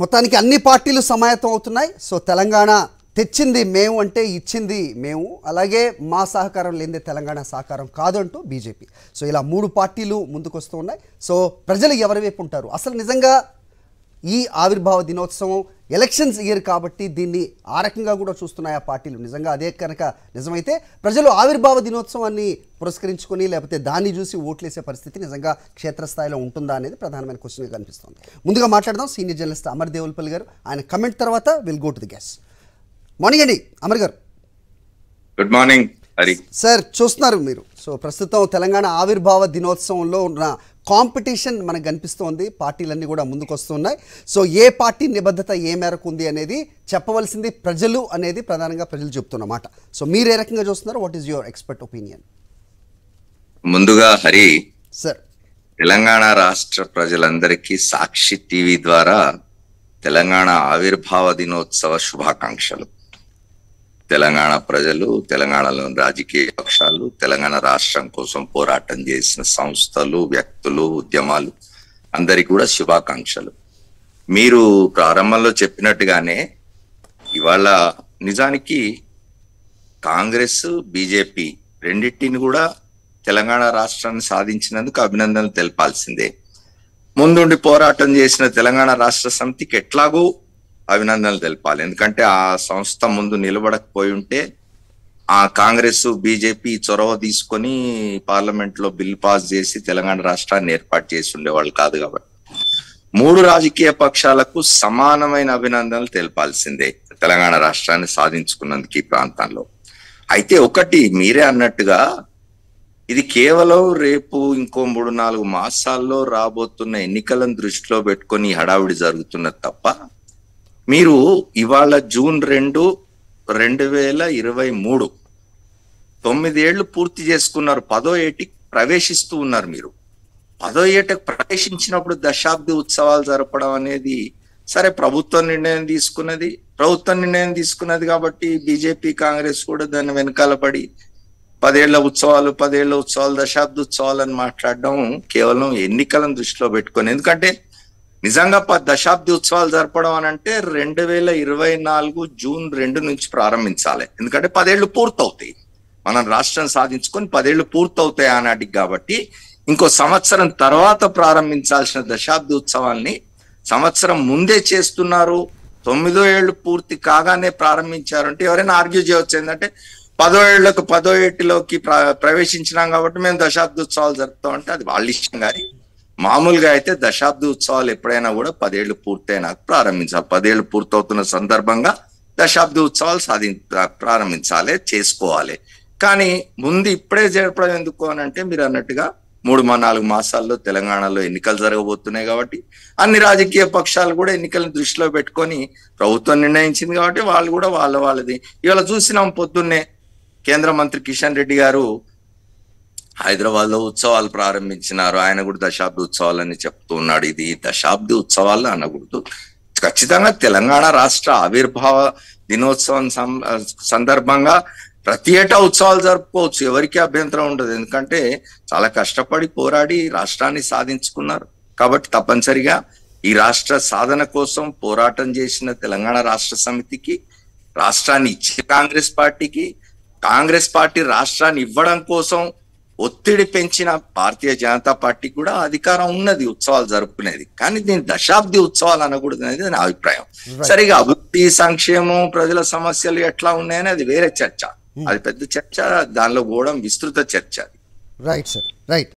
మొత్తానికి అన్ని పార్టీలు సమాయత్తం అవుతున్నాయి సో తెలంగాణ తెచ్చింది మేము అంటే ఇచ్చింది మేము అలాగే మా సహకారం లేనిదే తెలంగాణ సహకారం కాదంటూ బీజేపీ సో ఇలా మూడు పార్టీలు ముందుకు వస్తూ ఉన్నాయి సో ప్రజలు ఎవరి వైపు ఉంటారు అసలు నిజంగా ఈ ఆవిర్భావ దినోత్సవం ఎలక్షన్స్ ఇయర్ కాబట్టి దీన్ని ఆ రకంగా కూడా చూస్తున్నాయి ఆ పార్టీలు నిజంగా అదే కనుక నిజమైతే ప్రజలు ఆవిర్భావ దినోత్సవాన్ని పురస్కరించుకొని లేకపోతే దాన్ని చూసి ఓట్లేసే పరిస్థితి నిజంగా క్షేత్రస్థాయిలో ఉంటుందా అనేది ప్రధానమైన క్వశ్చన్గా కనిపిస్తుంది ముందుగా మాట్లాడదాం సీనియర్ జర్నలిస్ట్ అమర్ దేవుల్పల్లి గారు ఆయన కమెంట్ తర్వాత will go to the gas morning అండి అమర్ గారు గుడ్ మార్నింగ్ సార్ చూస్తున్నారు మీరు సో ప్రస్తుతం తెలంగాణ ఆవిర్భావ దినోత్సవంలో ఉన్న కాంపిటీషన్ మనకు కనిపిస్తోంది పార్టీలన్నీ కూడా ముందుకొస్తున్నాయి సో ఏ పార్టీ నిబద్ధత ఏ మేరకు ఉంది అనేది చెప్పవలసింది ప్రజలు అనేది ప్రధానంగా ప్రజలు చెప్తున్నమాట సో మీరు ఏ రకంగా చూస్తున్నారు what is your expert opinion ముందుగా హరి సార్ తెలంగాణ రాష్ట్ర ప్రజలందరికీ సాక్షి టీవీ ద్వారా తెలంగాణ ఆవిర్భావ దినోత్సవ శుభాకాంక్షలు తెలంగాణ ప్రజలు తెలంగాణలోని రాజకీయ పక్షాలు తెలంగాణ రాష్ట్రం కోసం పోరాటం చేసిన సంస్థలు వ్యక్తులు ఉద్యమాలు అందరి కూడా శుభాకాంక్షలు మీరు ప్రారంభంలో చెప్పినట్టుగానే ఇవాళ నిజానికి కాంగ్రెస్ బీజేపీ రెండింటిని కూడా తెలంగాణ రాష్ట్రాన్ని సాధించినందుకు అభినందనలు తెలపాల్సిందే ముందుండి పోరాటం చేసిన తెలంగాణ రాష్ట్ర సమితికి ఎట్లాగూ అభినందనలు తెలపాలి ఎందుకంటే ఆ సంస్థ ముందు నిలబడకపోయి ఉంటే ఆ కాంగ్రెస్ బీజేపీ చొరవ తీసుకొని పార్లమెంట్ లో బిల్ పాస్ చేసి తెలంగాణ రాష్ట్రాన్ని ఏర్పాటు చేసి ఉండేవాళ్ళు కాదు కాబట్టి మూడు రాజకీయ పక్షాలకు సమానమైన అభినందనలు తెలపాల్సిందే తెలంగాణ రాష్ట్రాన్ని సాధించుకున్నందుకు ఈ ప్రాంతంలో అయితే ఒకటి మీరే అన్నట్టుగా ఇది కేవలం రేపు ఇంకో మూడు నాలుగు మాసాల్లో రాబోతున్న ఎన్నికలను దృష్టిలో పెట్టుకొని హడావిడి జరుగుతున్నది తప్ప మీరు ఇవాళ జూన్ రెండు రెండు వేల ఇరవై మూడు తొమ్మిదేళ్లు పూర్తి చేసుకున్నారు పదో ఏటి ప్రవేశిస్తూ ఉన్నారు మీరు పదో ఏటకు ప్రవేశించినప్పుడు దశాబ్ది ఉత్సవాలు జరపడం అనేది సరే ప్రభుత్వం నిర్ణయం తీసుకున్నది ప్రభుత్వం నిర్ణయం తీసుకున్నది కాబట్టి బీజేపీ కాంగ్రెస్ కూడా దాన్ని వెనకాల పడి పదేళ్ల ఉత్సవాలు పదేళ్ల ఉత్సవాలు దశాబ్ద ఉత్సవాలు అని మాట్లాడడం కేవలం ఎన్నికలను దృష్టిలో పెట్టుకొని ఎందుకంటే నిజంగా దశాబ్ది ఉత్సవాలు జరపడం అని అంటే రెండు వేల ఇరవై నాలుగు జూన్ రెండు నుంచి ప్రారంభించాలి ఎందుకంటే పదేళ్లు పూర్తవుతాయి మనం రాష్ట్రం సాధించుకొని పదేళ్లు పూర్తవుతాయి ఆనాటికి కాబట్టి ఇంకో సంవత్సరం తర్వాత ప్రారంభించాల్సిన దశాబ్ది ఉత్సవాల్ని సంవత్సరం ముందే చేస్తున్నారు తొమ్మిదో ఏళ్ళు పూర్తి కాగానే ప్రారంభించారంటే ఎవరైనా ఆర్గ్యూ చేయవచ్చు ఏంటంటే పదో ఏళ్లకు పదో ఏటిలోకి ప్రవేశించినాం కాబట్టి మేము ఉత్సవాలు జరుపుతాం అంటే అది వాళ్ళ ఇష్టం కానీ మామూలుగా అయితే దశాబ్ది ఉత్సవాలు ఎప్పుడైనా కూడా పదేళ్లు పూర్తయినాక ప్రారంభించాలి పదేళ్లు పూర్తవుతున్న సందర్భంగా దశాబ్ది ఉత్సవాలు సాధి ప్రారంభించాలి చేసుకోవాలి కానీ ముందు ఇప్పుడే జరపడం ఎందుకు అని అంటే మీరు అన్నట్టుగా మూడు మా నాలుగు మాసాల్లో తెలంగాణలో ఎన్నికలు జరగబోతున్నాయి కాబట్టి అన్ని రాజకీయ పక్షాలు కూడా ఎన్నికలను దృష్టిలో పెట్టుకొని ప్రభుత్వం నిర్ణయించింది కాబట్టి వాళ్ళు కూడా వాళ్ళ వాళ్ళది ఇవాళ చూసినాం పొద్దున్నే కేంద్ర మంత్రి కిషన్ రెడ్డి గారు హైదరాబాద్ లో ఉత్సవాలు ప్రారంభించినారు ఆయన కూడా దశాబ్ది ఉత్సవాలు అని చెప్తూ ఉన్నాడు ఇది దశాబ్ది ఉత్సవాలు అనకూడదు ఖచ్చితంగా తెలంగాణ రాష్ట్ర ఆవిర్భావ దినోత్సవం సందర్భంగా ప్రతి ఏటా ఉత్సవాలు జరుపుకోవచ్చు ఎవరికి అభ్యంతరం ఉండదు ఎందుకంటే చాలా కష్టపడి పోరాడి రాష్ట్రాన్ని సాధించుకున్నారు కాబట్టి తప్పనిసరిగా ఈ రాష్ట్ర సాధన కోసం పోరాటం చేసిన తెలంగాణ రాష్ట్ర సమితికి రాష్ట్రాన్ని ఇచ్చే కాంగ్రెస్ పార్టీకి కాంగ్రెస్ పార్టీ రాష్ట్రాన్ని ఇవ్వడం కోసం ఒత్తిడి పెంచిన భారతీయ జనతా పార్టీ కూడా అధికారం ఉన్నది ఉత్సవాలు జరుపుకునేది కానీ దీని దశాబ్ది ఉత్సవాలు అనకూడదు అనేది నా అభిప్రాయం సరిగా అభివృద్ధి సంక్షేమం ప్రజల సమస్యలు ఎట్లా ఉన్నాయని అది వేరే చర్చ hmm. అది పెద్ద చర్చ దానిలో పోవడం విస్తృత చర్చ రైట్ సార్ రైట్